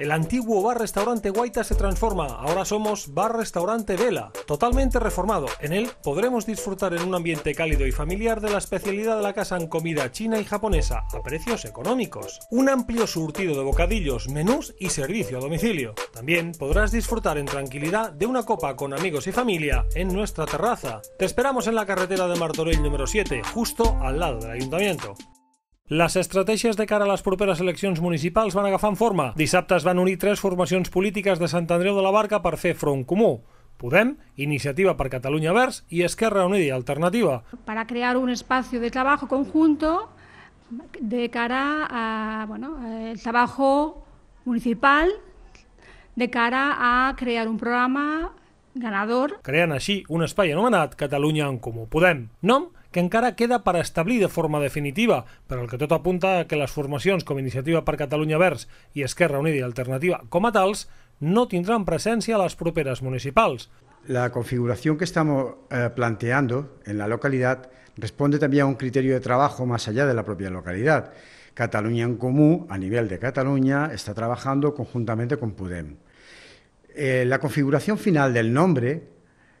El antiguo bar-restaurante Guaita se transforma, ahora somos bar-restaurante Vela, totalmente reformado. En él podremos disfrutar en un ambiente cálido y familiar de la especialidad de la casa en comida china y japonesa, a precios económicos. Un amplio surtido de bocadillos, menús y servicio a domicilio. También podrás disfrutar en tranquilidad de una copa con amigos y familia en nuestra terraza. Te esperamos en la carretera de Martorell número 7, justo al lado del ayuntamiento. Les estratègies de cara a les properes eleccions municipals van agafant forma. Dissabte es van unir tres formacions polítiques de Sant Andreu de la Barca per fer front comú. Podem, Iniciativa per Catalunya Verds i Esquerra Unida i Alternativa. a crear un espai de treball conjunt de cara a bueno, el treball municipal, de cara a crear un programa ganador. Creant així un espai anomenat Catalunya en Comú Podem. Nom que encara queda para establecer de forma definitiva, ...pero el que todo apunta a que las formaciones... ...como Iniciativa para Catalunya Verds ...y Esquerra Unida i Alternativa com a no tendrán presencia a les properes municipals. La configuración que estamos eh, planteando en la localidad responde también a un criterio de trabajo más allá de la propia localidad. Cataluña en Comú, a nivel de Cataluña, está trabajando conjuntamente con Pudem. Eh, la configuración final del nombre,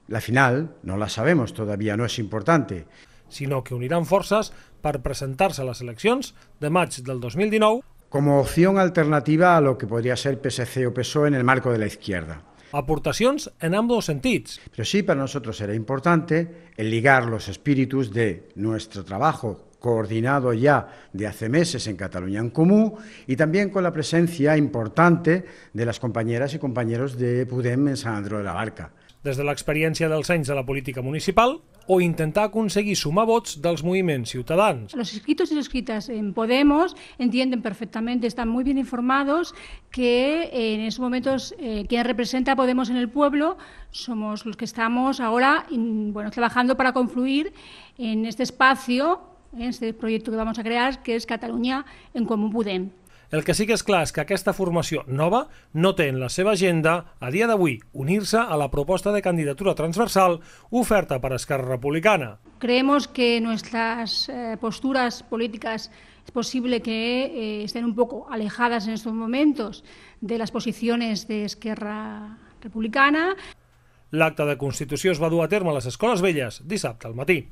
la final, no la sabemos, todavía no es importante sino que unirán fuerzas para presentarse a las elecciones de maig del 2019 como opción alternativa a lo que podría ser PSC o PSOE en el marco de la izquierda. Aportaciones en ambos sentidos. Pero sí, para nosotros era importante el ligar los espíritus de nuestro trabajo coordinado ya de hace meses en Cataluña en Comú y también con la presencia importante de las compañeras y compañeros de Pudem en San Andrés de la Barca. des de l'experiència dels anys de la política municipal o intentar aconseguir sumar vots dels moviments ciutadans. Los escritos y escritas en Podemos entienden perfectamente, están muy bien informados que eh, en esos momentos eh, quien representa a Podemos en el pueblo somos los que estamos ahora bueno, trabajando para confluir en este espacio, en este proyecto que vamos a crear, que es Cataluña en Común Podem. El que sí que és clar és que aquesta formació nova no té en la seva agenda, a dia d'avui, unir-se a la proposta de candidatura transversal oferta per Esquerra Republicana. Creemos que nuestras eh, posturas políticas es posible que eh, estén un poco alejadas en estos momentos de las posiciones de Esquerra Republicana. L'acte de Constitució es va dur a terme a les Escoles Velles dissabte al matí.